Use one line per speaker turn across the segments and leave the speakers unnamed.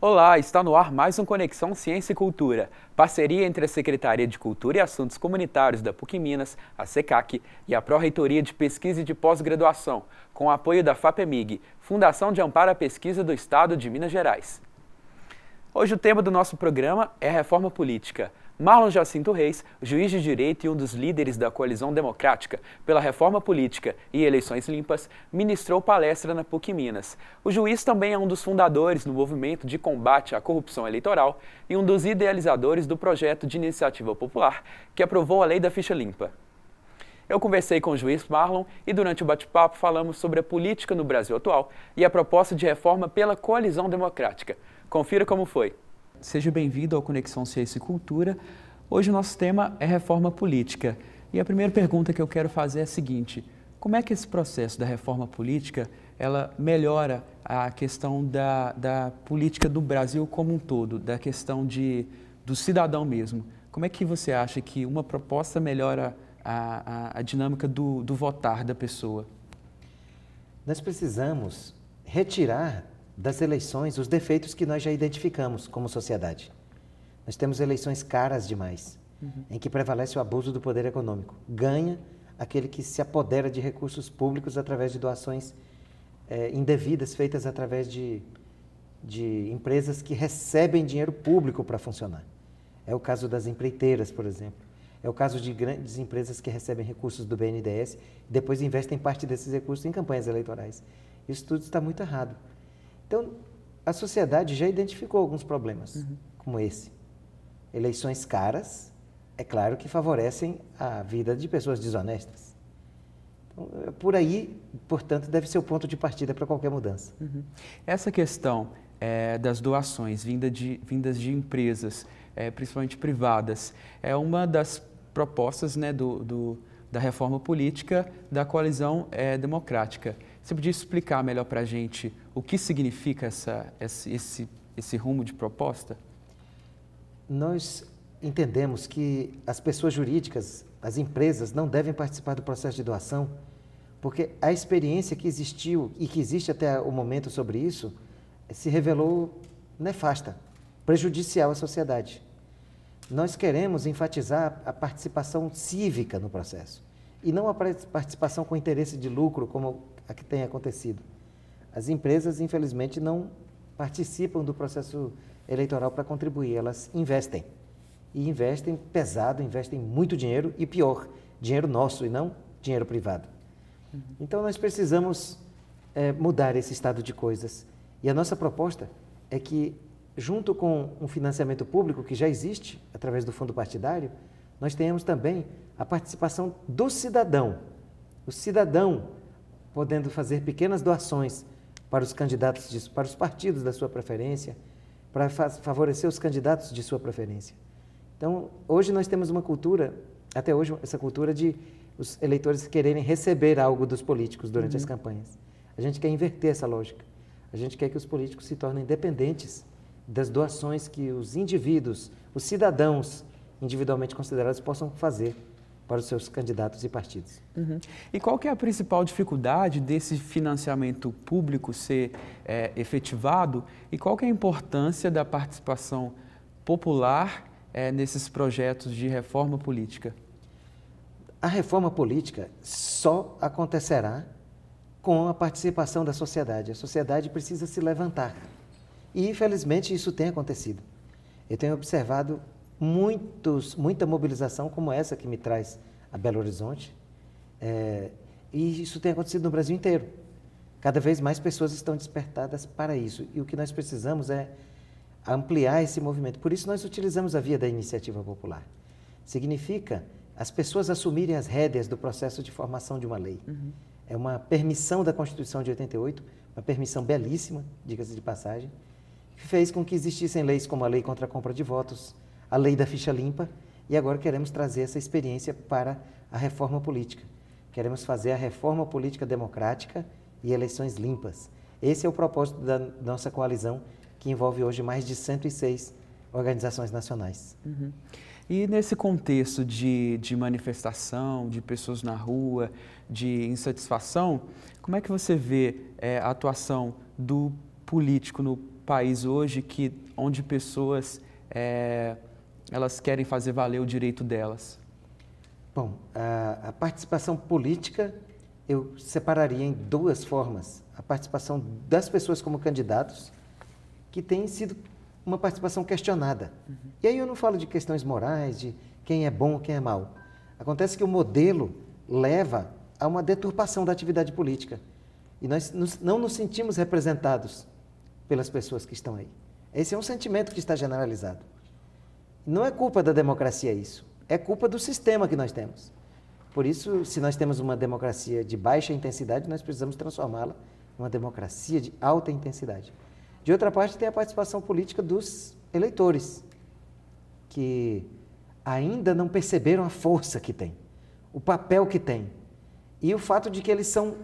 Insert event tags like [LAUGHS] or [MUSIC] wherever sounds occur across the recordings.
Olá, está no ar mais um Conexão Ciência e Cultura, parceria entre a Secretaria de Cultura e Assuntos Comunitários da PUC Minas, a SECAC, e a Pró-Reitoria de Pesquisa e de Pós-Graduação, com o apoio da FAPEMIG, Fundação de Amparo à Pesquisa do Estado de Minas Gerais. Hoje o tema do nosso programa é reforma política, Marlon Jacinto Reis, juiz de direito e um dos líderes da Coalizão Democrática pela Reforma Política e Eleições Limpas, ministrou palestra na PUC Minas. O juiz também é um dos fundadores do movimento de combate à corrupção eleitoral e um dos idealizadores do projeto de iniciativa popular que aprovou a Lei da Ficha Limpa. Eu conversei com o juiz Marlon e durante o bate-papo falamos sobre a política no Brasil atual e a proposta de reforma pela coalizão democrática. Confira como foi. Seja bem-vindo ao Conexão Ciência e Cultura. Hoje o nosso tema é reforma política. E a primeira pergunta que eu quero fazer é a seguinte: como é que esse processo da reforma política ela melhora a questão da, da política do Brasil como um todo, da questão de, do cidadão mesmo? Como é que você acha que uma proposta melhora a, a, a dinâmica do, do votar da pessoa?
Nós precisamos retirar das eleições os defeitos que nós já identificamos como sociedade. Nós temos eleições caras demais, uhum. em que prevalece o abuso do poder econômico. Ganha aquele que se apodera de recursos públicos através de doações é, indevidas feitas através de, de empresas que recebem dinheiro público para funcionar. É o caso das empreiteiras, por exemplo. É o caso de grandes empresas que recebem recursos do BNDES e depois investem parte desses recursos em campanhas eleitorais. Isso tudo está muito errado. Então, a sociedade já identificou alguns problemas, uhum. como esse. Eleições caras, é claro que favorecem a vida de pessoas desonestas. Então, é por aí, portanto, deve ser o ponto de partida para qualquer mudança. Uhum.
Essa questão é, das doações vinda de, vindas de empresas, é, principalmente privadas, é uma das propostas né, do, do, da reforma política da coalizão é, democrática. Você podia explicar melhor para a gente o que significa essa, esse, esse, esse rumo de proposta?
Nós entendemos que as pessoas jurídicas, as empresas, não devem participar do processo de doação, porque a experiência que existiu e que existe até o momento sobre isso se revelou nefasta, prejudicial à sociedade. Nós queremos enfatizar a participação cívica no processo e não a participação com interesse de lucro, como a que tem acontecido. As empresas, infelizmente, não participam do processo eleitoral para contribuir, elas investem. E investem pesado, investem muito dinheiro e pior, dinheiro nosso e não dinheiro privado. Uhum. Então nós precisamos é, mudar esse estado de coisas. E a nossa proposta é que, junto com um financiamento público que já existe através do fundo partidário, nós tenhamos também a participação do cidadão. O cidadão podendo fazer pequenas doações para os candidatos, de, para os partidos da sua preferência, para favorecer os candidatos de sua preferência. Então, hoje nós temos uma cultura, até hoje, essa cultura de os eleitores quererem receber algo dos políticos durante uhum. as campanhas. A gente quer inverter essa lógica. A gente quer que os políticos se tornem dependentes das doações que os indivíduos, os
cidadãos individualmente considerados, possam fazer para os seus candidatos e partidos. Uhum. E qual que é a principal dificuldade desse financiamento público ser é, efetivado e qual que é a importância da participação popular é, nesses projetos de reforma política? A reforma política
só acontecerá com a participação da sociedade. A sociedade precisa se levantar. E, infelizmente, isso tem acontecido. Eu tenho observado muitos, muita mobilização como essa que me traz a Belo Horizonte. É, e isso tem acontecido no Brasil inteiro. Cada vez mais pessoas estão despertadas para isso. E o que nós precisamos é ampliar esse movimento. Por isso, nós utilizamos a via da iniciativa popular. Significa as pessoas assumirem as rédeas do processo de formação de uma lei. Uhum. É uma permissão da Constituição de 88, uma permissão belíssima, diga-se de passagem, que fez com que existissem leis como a lei contra a compra de votos, a lei da ficha limpa e agora queremos trazer essa experiência para a reforma política. Queremos fazer a reforma política democrática e eleições limpas. Esse é o propósito da nossa coalizão, que envolve hoje mais de 106 organizações nacionais.
Uhum. E nesse contexto de, de manifestação, de pessoas na rua, de insatisfação, como é que você vê é, a atuação do político no país hoje, que, onde pessoas. É, elas querem fazer valer o direito delas?
Bom, a,
a participação
política eu separaria em duas formas. A participação das pessoas como candidatos, que tem sido uma participação questionada. Uhum. E aí eu não falo de questões morais, de quem é bom, quem é mal. Acontece que o modelo leva a uma deturpação da atividade política. E nós não nos sentimos representados pelas pessoas que estão aí. Esse é um sentimento que está generalizado. Não é culpa da democracia isso. É culpa do sistema que nós temos. Por isso, se nós temos uma democracia de baixa intensidade, nós precisamos transformá-la em uma democracia de alta intensidade. De outra parte, tem a participação política dos eleitores, que ainda não perceberam a força que tem, o papel que tem, e o fato de que eles são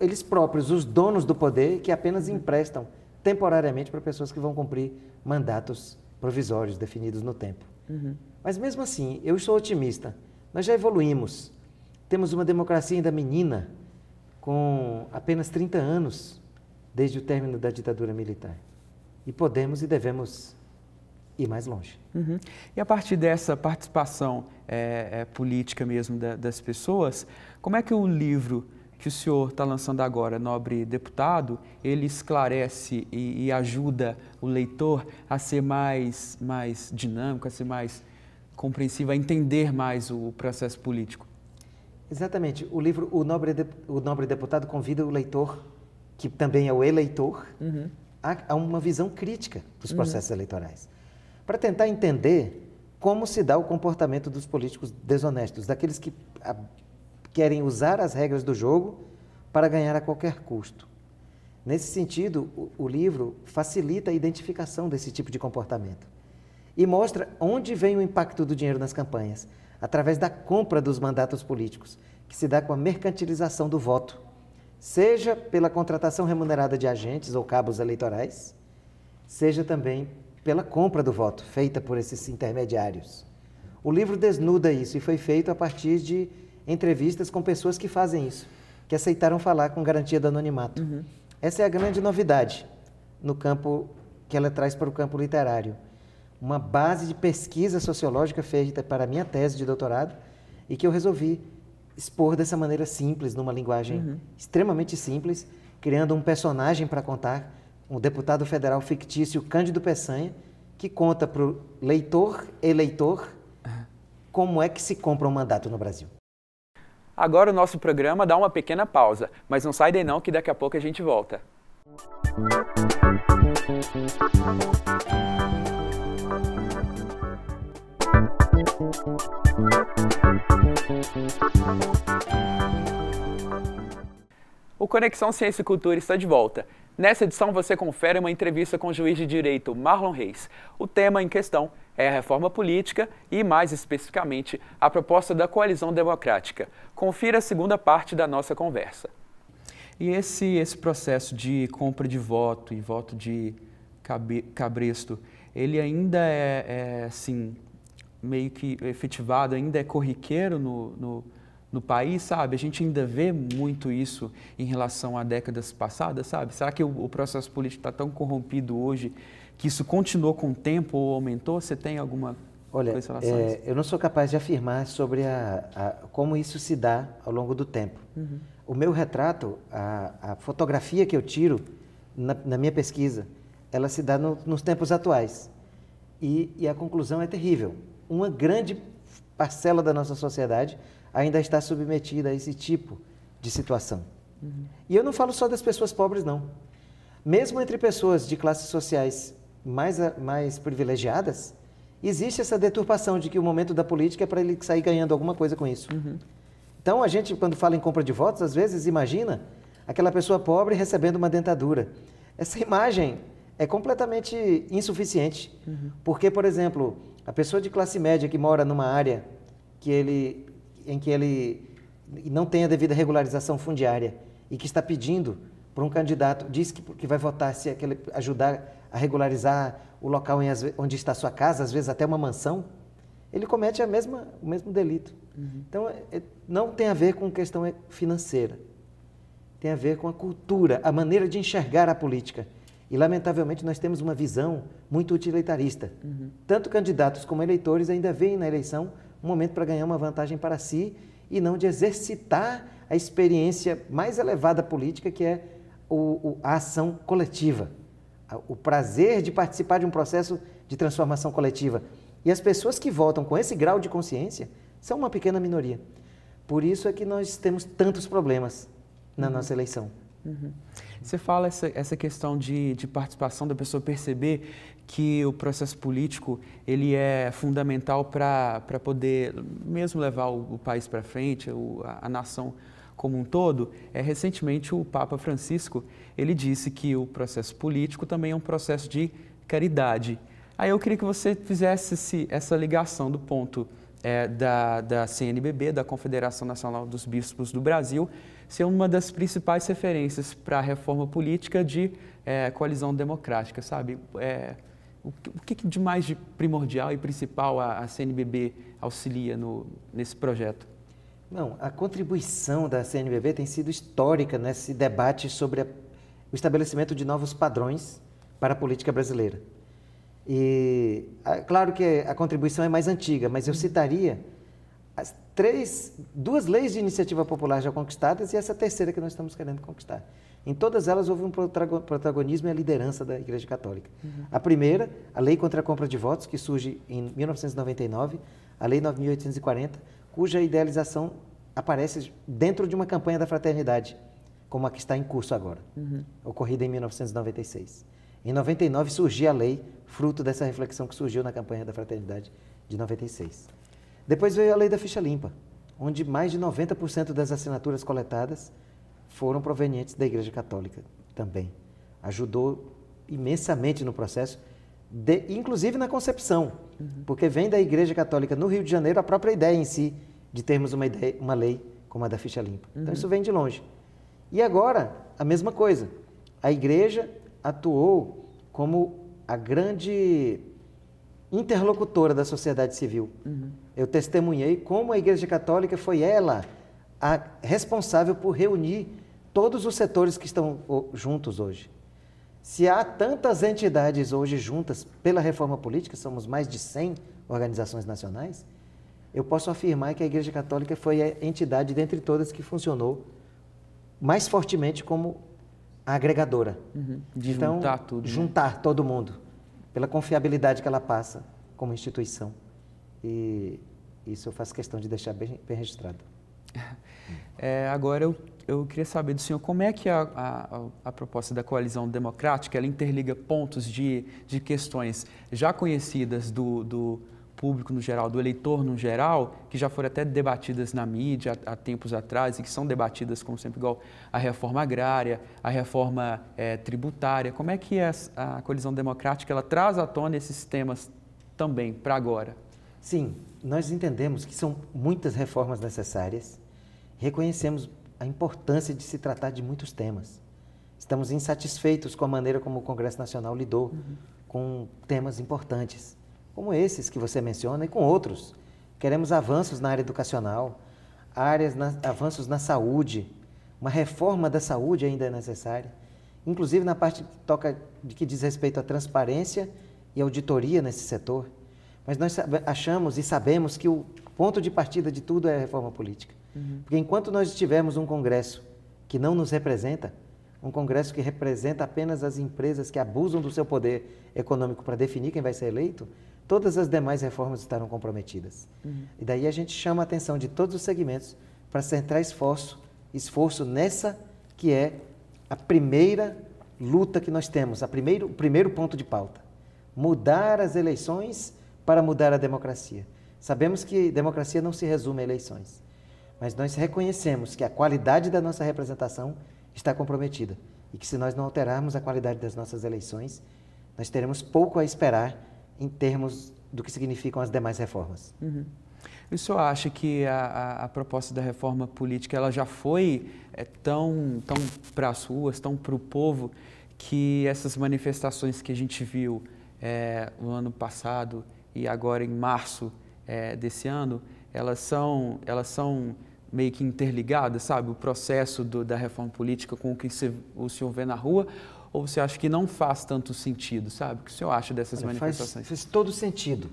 eles próprios, os donos do poder, que apenas emprestam temporariamente para pessoas que vão cumprir mandatos provisórios definidos no tempo. Uhum. Mas mesmo assim, eu sou otimista. Nós já evoluímos. Temos uma democracia ainda menina, com apenas 30 anos desde o término da ditadura militar. E podemos e devemos ir mais longe.
Uhum. E a partir dessa participação é, é, política mesmo da, das pessoas, como é que o livro que o senhor está lançando agora, nobre deputado, ele esclarece e, e, ajuda o leitor a ser mais, mais dinâmico, a ser mais compreensivo, a entender mais o processo político. Exatamente.
O livro O Nobre, de, o Nobre Deputado convida o leitor, que também é o eleitor, uhum. a, a, uma visão crítica dos uhum. processos uhum. eleitorais, para tentar entender como se dá o comportamento dos políticos desonestos, daqueles que querem usar as regras do jogo para ganhar a qualquer custo. Nesse sentido, o, livro facilita a identificação desse tipo de comportamento e mostra onde vem o impacto do dinheiro nas campanhas, através da compra dos mandatos políticos, que se dá com a mercantilização do voto, seja pela contratação remunerada de agentes ou cabos eleitorais, seja também pela compra do voto feita por esses intermediários. O livro desnuda isso e foi feito a partir de entrevistas com pessoas que fazem isso, que aceitaram falar com garantia do anonimato. Uhum. Essa é a grande novidade no campo que ela traz para o campo literário. Uma base de pesquisa sociológica feita para a minha tese de doutorado e que eu resolvi expor dessa maneira simples, numa linguagem uhum. extremamente simples, criando um personagem para contar, um deputado federal fictício, Cândido Peçanha, que conta para o leitor eleitor como é que se compra um mandato no Brasil.
Agora o nosso programa dá uma pequena pausa, mas não sai daí não que daqui a pouco a gente volta. O Conexão Ciência e Cultura está de volta. Nessa edição você confere uma entrevista com o juiz de direito Marlon Reis. O tema em questão é a reforma política e, mais especificamente, a proposta da coalizão democrática. Confira a segunda parte da nossa conversa. E esse, esse processo de compra de voto e voto de cabresto, ele ainda é, é assim, meio que efetivado, ainda é corriqueiro no, no no país, sabe? A gente ainda vê muito isso em relação a décadas passadas, sabe? Será que o, o processo político está tão corrompido hoje que isso continuou com o tempo ou aumentou? Você tem alguma
Olha, é, eu não sou capaz de afirmar sobre a, a, como isso se dá ao longo do tempo. Uhum. O meu retrato, a, a, fotografia que eu tiro na, na minha pesquisa, ela se dá no, nos tempos atuais. E, e a conclusão é terrível. Uma grande parcela da nossa sociedade ainda está submetida a esse tipo de situação. Uhum. E eu não falo só das pessoas pobres, não. Mesmo entre pessoas de classes sociais mais, mais privilegiadas, existe essa deturpação de que o momento da política é para ele sair ganhando alguma coisa com isso. Uhum. Então, a gente, quando fala em compra de votos, às vezes imagina aquela pessoa pobre recebendo uma dentadura. Essa [LAUGHS] imagem é completamente insuficiente, uhum. porque, por exemplo, a pessoa de classe média que mora numa área que ele em que ele não tem a devida regularização fundiária e que está pedindo para um candidato, diz que, que vai votar se aquele ajudar a regularizar o local em, onde está a sua casa, às vezes até uma mansão, ele comete a mesma, o mesmo delito. Uhum. Então, é, é, não tem a ver com questão financeira. Tem a ver com a cultura, a maneira de enxergar a política. E, lamentavelmente, nós temos uma visão muito utilitarista. Uhum. Tanto candidatos como eleitores ainda veem na eleição um momento para ganhar uma vantagem para si e não de exercitar a experiência mais elevada política, que é o, o, a ação coletiva, o prazer de participar de um processo de transformação coletiva. E as pessoas que votam com esse grau de consciência são uma pequena minoria. Por isso é que nós temos
tantos problemas na uhum. nossa eleição. Uhum. Você fala essa, essa questão de, de participação da pessoa perceber que o processo político ele é fundamental para poder mesmo levar o, o país para frente, o, a, a nação como um todo, é, recentemente o Papa Francisco ele disse que o processo político também é um processo de caridade. Aí eu queria que você fizesse esse, essa ligação do ponto é, da, da CNBB, da Confederação Nacional dos Bispos do Brasil, ser uma das principais referências para a reforma política de é, coalizão democrática, sabe? É, o, que, o que, de mais de primordial e principal a, a CNBB auxilia no, nesse projeto?
Não, a contribuição da CNBB tem sido histórica nesse debate sobre a, o estabelecimento de novos padrões para a política brasileira. E, ah, claro que a contribuição é mais antiga, mas eu citaria as três, duas leis de iniciativa popular já conquistadas e essa terceira que nós estamos querendo conquistar. Em todas elas houve um protagonismo e a liderança da Igreja Católica. Uhum. A primeira, a lei contra a compra de votos, que surge em 1999, a lei 9840, cuja idealização aparece dentro de uma campanha da fraternidade, como a que está em curso agora, uhum. ocorrida em 1996. Em 99 surgiu a lei, fruto dessa reflexão que surgiu na campanha da fraternidade de 96. Depois veio a lei da ficha limpa, onde mais de 90% das assinaturas coletadas foram provenientes da Igreja Católica também. Ajudou imensamente no processo, de, inclusive na concepção, uhum. porque vem da Igreja Católica no Rio de Janeiro a própria ideia em si de termos uma, ideia, uma lei como a da ficha limpa. Então, uhum. Então isso vem de longe. E agora, a mesma coisa. A Igreja atuou como a grande interlocutora da sociedade civil. Uhum eu testemunhei como a Igreja Católica foi ela a responsável por reunir todos os setores que estão juntos hoje. Se há tantas entidades hoje juntas pela reforma política, somos mais de 100 organizações nacionais, eu posso afirmar que a Igreja Católica foi a entidade dentre todas que funcionou mais fortemente como agregadora.
Uhum. De então, juntar tudo. Né?
todo mundo, pela confiabilidade que ela passa como instituição.
E isso eu faço questão de deixar bem, bem registrado. [LAUGHS] É, agora eu, eu queria saber do senhor como é que a, a, a, proposta da coalizão democrática ela interliga pontos de, de questões já conhecidas do, do público no geral, do eleitor no geral, que já foram até debatidas na mídia há, há tempos atrás e que são debatidas, como sempre, igual a reforma agrária, a reforma é, tributária. Como é que é a, a coalizão democrática ela traz à tona esses temas também para agora?
Sim, nós entendemos que são muitas reformas necessárias, reconhecemos a importância de se tratar de muitos temas. Estamos insatisfeitos com a maneira como o Congresso Nacional lidou uhum. com temas importantes, como esses que você menciona e com outros. Queremos avanços na área educacional, áreas na, avanços na saúde, uma reforma da saúde ainda é necessária, inclusive na parte que toca de que diz respeito à transparência e auditoria nesse setor. Mas nós achamos e sabemos que o ponto de partida de tudo é a reforma política. Uhum. Porque enquanto nós tivermos um Congresso que não nos representa, um Congresso que representa apenas as empresas que abusam do seu poder econômico para definir quem vai ser eleito, todas as demais reformas estarão comprometidas. Uhum. E daí a gente chama a atenção de todos os segmentos para centrar esforço, esforço nessa que é a primeira luta que nós temos, a primeiro, o primeiro ponto de pauta. Mudar as eleições para mudar a democracia. Sabemos que democracia não se resume a eleições, mas nós reconhecemos que a qualidade da nossa representação está comprometida e que se nós não alterarmos a qualidade das nossas eleições, nós teremos pouco a esperar em termos do que significam as demais
reformas. Uhum. O senhor acha que a, a, a, proposta da reforma política ela já foi é, tão, tão para as ruas, tão para o povo, que essas manifestações que a gente viu é, no ano passado e agora em março é, desse ano, elas são, elas são meio que interligadas, sabe? O processo do, da reforma política com o que se, o senhor vê na rua, ou você acha que não faz tanto sentido, sabe? O que o senhor acha dessas Olha, manifestações? Faz, faz todo sentido.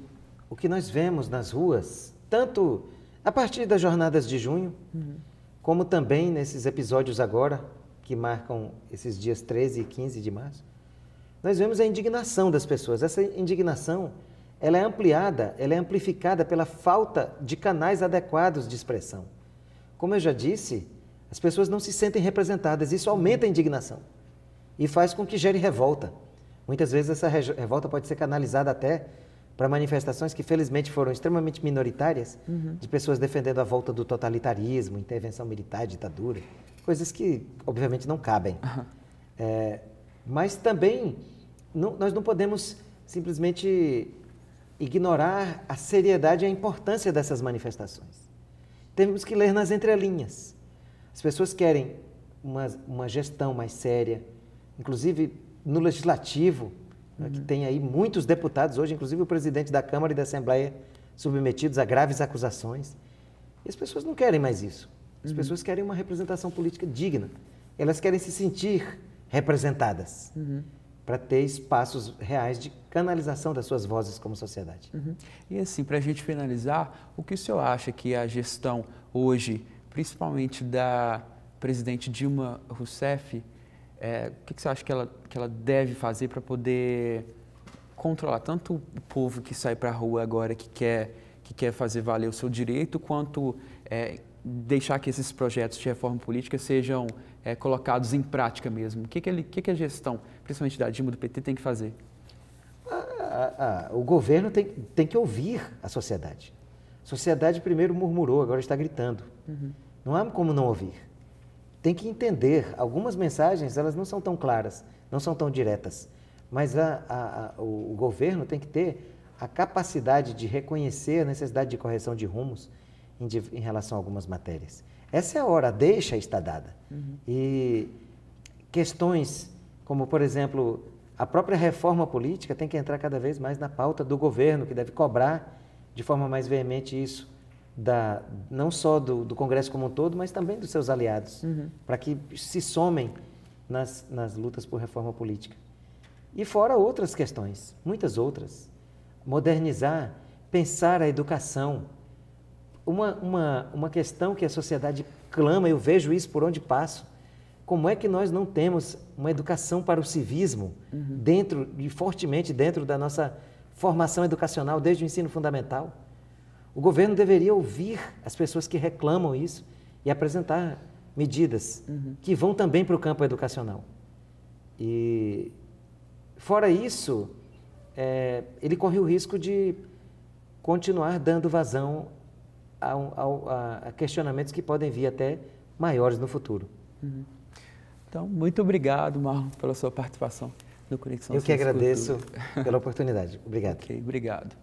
O que nós vemos
nas ruas, tanto a partir das jornadas de junho, uhum. como também nesses episódios agora, que marcam esses dias 13 e 15 de março, nós vemos a indignação das pessoas. Essa indignação ela é ampliada, ela é amplificada pela falta de canais adequados de expressão. Como eu já disse, as pessoas não se sentem representadas, isso aumenta a indignação e faz com que gere revolta. Muitas vezes essa revolta pode ser canalizada até para manifestações que felizmente foram extremamente minoritárias, uhum. de pessoas defendendo a volta do totalitarismo, intervenção militar, ditadura, coisas que obviamente não cabem. Uhum. É, mas também não, nós não podemos simplesmente ignorar a seriedade e a importância dessas manifestações. Temos que ler nas entrelinhas. As pessoas querem uma, uma gestão mais séria, inclusive no legislativo, né, uhum. que tem aí muitos deputados hoje, inclusive o presidente da Câmara e da Assembleia, submetidos a graves acusações. E as pessoas não querem mais isso. As uhum. pessoas querem uma representação política digna. Elas querem se sentir representadas. Uhum para
ter espaços reais de canalização das suas vozes como sociedade. Uhum. E assim, para a gente finalizar, o que o senhor acha que é a gestão hoje, principalmente da presidente Dilma Rousseff, é, o que, que você acha que ela, que ela deve fazer para poder controlar tanto o povo que sai para a rua agora que quer, que quer fazer valer o seu direito, quanto é, deixar que esses projetos de reforma política sejam é, colocados em prática mesmo? O que, que, ele, que, que a gestão, principalmente da Dilma do PT, tem que fazer?
Ah, ah, ah, o governo tem, tem que ouvir a sociedade. A sociedade primeiro murmurou, agora está gritando. Uhum. Não há como não ouvir. Tem que entender. Algumas mensagens elas não são tão claras, não são tão diretas. Mas a, a, a, o, o governo tem que ter a capacidade de reconhecer a necessidade de correção de rumos em, em relação a algumas matérias. Essa é a hora, deixa está dada. Uhum. E questões como, por exemplo, a própria reforma política tem que entrar cada vez mais na pauta do governo, que deve cobrar de forma mais veemente isso, da, não só do, do Congresso como um todo, mas também dos seus aliados, uhum. para que se somem nas, nas lutas por reforma política. E fora outras questões, muitas outras. Modernizar, pensar a educação, uma, uma, uma questão que a sociedade clama, eu vejo isso por onde passo. Como é que nós não temos uma educação para o civismo uhum. dentro e fortemente dentro da nossa formação educacional desde o ensino fundamental? O governo deveria ouvir as pessoas que reclamam isso e apresentar medidas uhum. que vão também para o campo educacional. E fora isso, é, ele corre o risco de continuar dando vazão a, a, a questionamentos que podem vir até maiores
no futuro. Uhum. Então, muito obrigado, Marlon, pela sua participação no Conexão Eu que agradeço Cultura. [LAUGHS] pela oportunidade. Obrigado. okay, obrigado.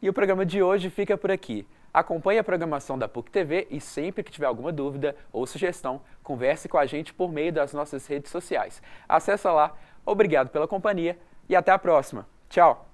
E o programa de hoje fica por aqui. Acompanhe a programação da PUC TV e sempre que tiver alguma dúvida ou sugestão, converse com a gente por meio das nossas redes sociais. Acesse lá. Obrigado pela companhia e até a próxima. Tchau.